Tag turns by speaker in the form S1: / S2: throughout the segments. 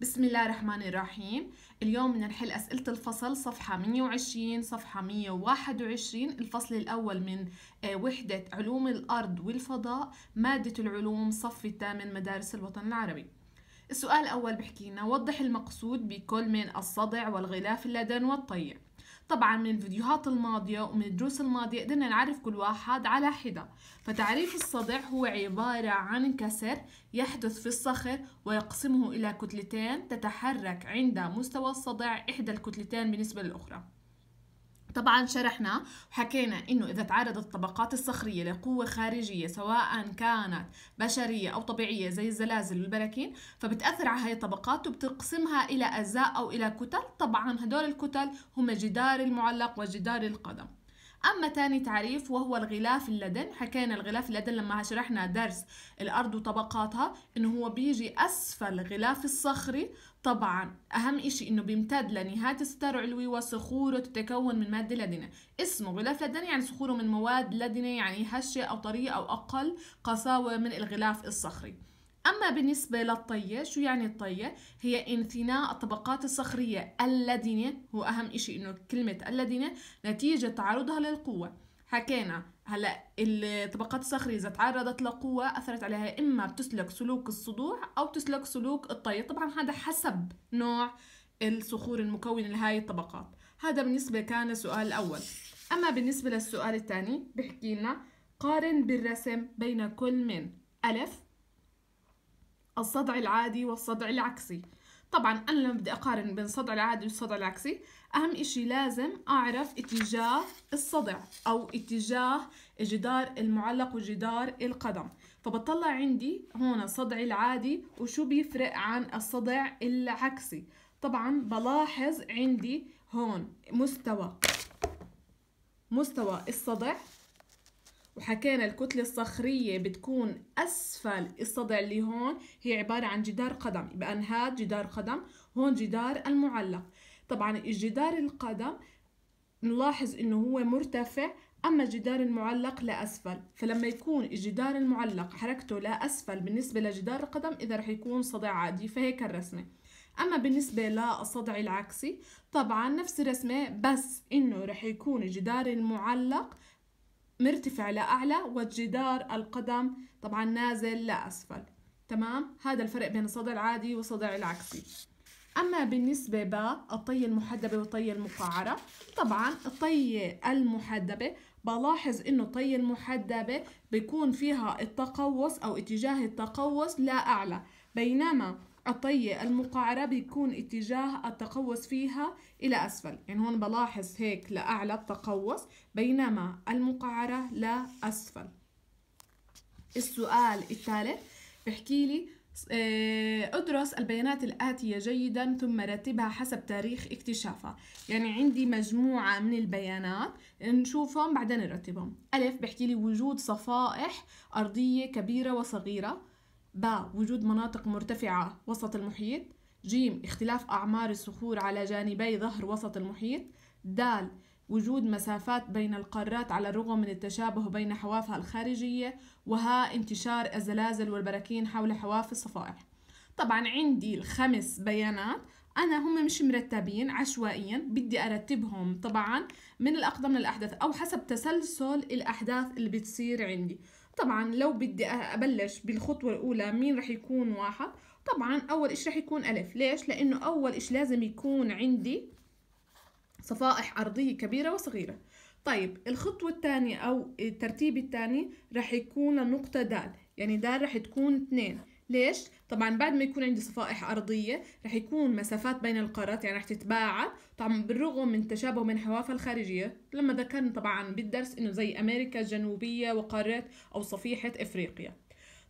S1: بسم الله الرحمن الرحيم اليوم بدنا نحل أسئلة الفصل صفحة 120 صفحة 121 الفصل الأول من آه، وحدة علوم الأرض والفضاء مادة العلوم صف الثامن مدارس الوطن العربي السؤال الأول بحكي لنا وضح المقصود بكل من الصدع والغلاف اللدن والطيع طبعا من الفيديوهات الماضية ومن الدروس الماضية قدرنا نعرف كل واحد على حدة فتعريف الصدع هو عبارة عن كسر يحدث في الصخر ويقسمه إلى كتلتين تتحرك عند مستوى الصدع إحدى الكتلتين بالنسبة للأخرى طبعا شرحنا وحكينا انه اذا تعرضت الطبقات الصخريه لقوه خارجيه سواء كانت بشريه او طبيعيه زي الزلازل والبراكين فبتاثر على هاي الطبقات وبتقسمها الى اجزاء او الى كتل طبعا هدول الكتل هم جدار المعلق وجدار القدم أما تاني تعريف وهو الغلاف اللدن حكينا الغلاف اللدن لما شرحنا درس الأرض وطبقاتها إنه هو بيجي أسفل غلاف الصخري طبعا أهم إشي إنه بيمتد لنهاية الستار العلوي وصخوره تتكون من مادة لدنة اسمه غلاف لدن يعني صخوره من مواد لدنة يعني هشة أو طرية أو أقل قساوة من الغلاف الصخري أما بالنسبة للطية شو يعني الطية؟ هي انثناء الطبقات الصخرية اللدنة هو أهم إشي إنه كلمة اللدنة نتيجة تعرضها للقوة حكينا هلا الطبقات الصخرية إذا تعرضت لقوة أثرت عليها إما بتسلك سلوك الصدوع أو بتسلك سلوك الطية طبعا هذا حسب نوع الصخور المكونة لهاي الطبقات هذا بالنسبة كان السؤال الأول أما بالنسبة للسؤال الثاني بحكي لنا قارن بالرسم بين كل من ألف الصدع العادي والصدع العكسي طبعا انا لما بدي اقارن بين الصدع العادي والصدع العكسي اهم اشي لازم اعرف اتجاه الصدع او اتجاه الجدار المعلق وجدار القدم فبطلع عندي هون صدع العادي وشو بيفرق عن الصدع العكسي طبعا بلاحظ عندي هون مستوى مستوى الصدع وحكينا الكتلة الصخرية بتكون أسفل الصدع اللي هون هي عبارة عن جدار قدم يبقى هاد جدار قدم هون جدار المعلق طبعا الجدار القدم نلاحظ انه هو مرتفع اما الجدار المعلق لاسفل فلما يكون الجدار المعلق حركته لاسفل بالنسبه لجدار القدم اذا رح يكون صدع عادي فهيك الرسمه اما بالنسبه للصدع العكسي طبعا نفس الرسمه بس انه رح يكون الجدار المعلق مرتفع لأعلى والجدار القدم طبعا نازل لأسفل تمام هذا الفرق بين الصدع العادي والصدع العكسي أما بالنسبة ب الطية المحدبة والطية المقعرة طبعا الطية المحدبة بلاحظ إنه الطية المحدبة بيكون فيها التقوس أو اتجاه التقوس لأعلى بينما الطية المقعرة بيكون اتجاه التقوس فيها إلى أسفل يعني هون بلاحظ هيك لأعلى التقوس بينما المقعرة لأسفل السؤال الثالث بحكي لي آه، ادرس البيانات الآتية جيدا ثم رتبها حسب تاريخ اكتشافها يعني عندي مجموعة من البيانات نشوفهم بعدين نرتبهم ألف بحكي لي وجود صفائح أرضية كبيرة وصغيرة ب وجود مناطق مرتفعة وسط المحيط ج اختلاف أعمار الصخور على جانبي ظهر وسط المحيط د وجود مسافات بين القارات على الرغم من التشابه بين حوافها الخارجية وها انتشار الزلازل والبراكين حول حواف الصفائح طبعا عندي الخمس بيانات أنا هم مش مرتبين عشوائيا بدي أرتبهم طبعا من الأقدم للأحدث أو حسب تسلسل الأحداث اللي بتصير عندي طبعا لو بدي ابلش بالخطوه الاولى مين رح يكون واحد طبعا اول اشي رح يكون الف ليش لانه اول اشي لازم يكون عندي صفائح ارضيه كبيره وصغيره طيب الخطوة الثانية أو الترتيب الثاني رح يكون النقطه د يعني د رح تكون اثنين ليش؟ طبعا بعد ما يكون عندي صفائح أرضية رح يكون مسافات بين القارات يعني رح تتباعد طبعا بالرغم من تشابه من حواف الخارجية لما ذكرنا طبعا بالدرس إنه زي أمريكا الجنوبية وقارة أو صفيحة إفريقيا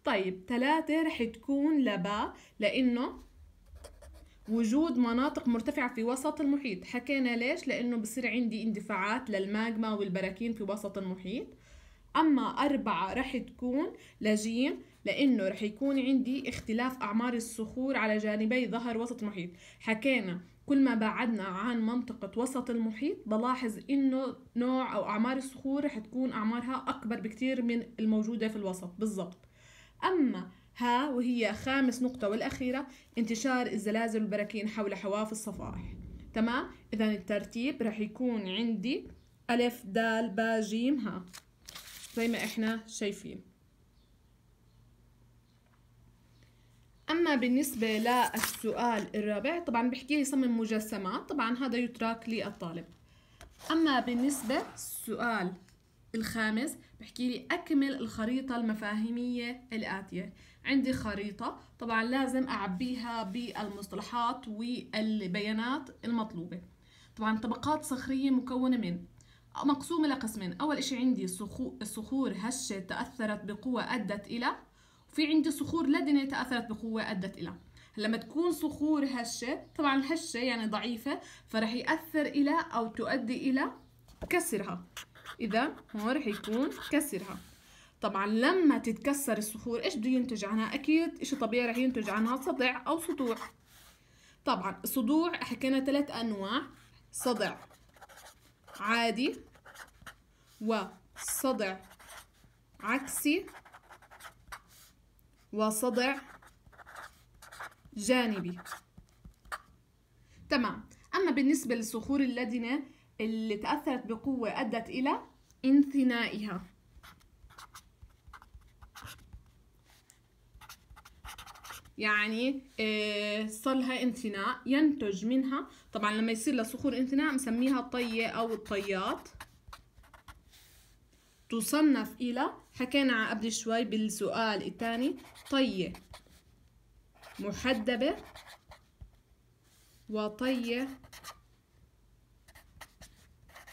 S1: طيب ثلاثة رح تكون لبا لأنه وجود مناطق مرتفعة في وسط المحيط حكينا ليش؟ لأنه بصير عندي اندفاعات للماجما والبراكين في وسط المحيط أما أربعة رح تكون لجيم لأنه رح يكون عندي اختلاف أعمار الصخور على جانبي ظهر وسط محيط حكينا كل ما بعدنا عن منطقة وسط المحيط بلاحظ إنه نوع أو أعمار الصخور رح تكون أعمارها أكبر بكتير من الموجودة في الوسط بالضبط أما ها وهي خامس نقطة والأخيرة انتشار الزلازل والبراكين حول حواف الصفائح تمام إذا الترتيب رح يكون عندي ألف دال با جيم ها زي ما احنا شايفين اما بالنسبه للسؤال الرابع طبعا بحكي لي صمم مجسمات طبعا هذا يترك للطالب اما بالنسبه للسؤال الخامس بحكي لي أكمل الخريطة المفاهيمية الآتية عندي خريطة طبعا لازم أعبيها بالمصطلحات والبيانات المطلوبة طبعا طبقات صخرية مكونة من مقسوم إلى قسمين أول إشي عندي صخور هشة تأثرت بقوة أدت إلى وفي عندي صخور لدنة تأثرت بقوة أدت إلى لما تكون صخور هشة طبعا الهشة يعني ضعيفة فرح يأثر إلى أو تؤدي إلى كسرها إذا هون رح يكون كسرها طبعا لما تتكسر الصخور إيش بده ينتج عنها أكيد شيء طبيعي رح ينتج عنها صدع أو سطوع طبعا الصدوع حكينا ثلاث أنواع صدع عادي وصدع عكسي وصدع جانبي تمام أما بالنسبة للصخور اللدنة اللي تأثرت بقوة أدت إلى انثنائها يعني آه، صار لها انثناء ينتج منها طبعا لما يصير لها صخور انثناء بنسميها طية أو الطيات تصنف إلى حكينا قبل شوي بالسؤال الثاني طية محدبة وطية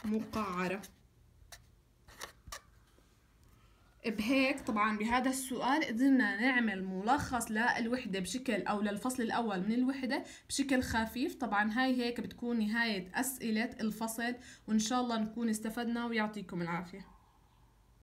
S1: مقعرة بهيك طبعا بهذا السؤال قدرنا نعمل ملخص للوحدة بشكل أو للفصل الأول من الوحدة بشكل خفيف طبعا هاي هيك بتكون نهاية أسئلة الفصل وإن شاء الله نكون استفدنا ويعطيكم العافية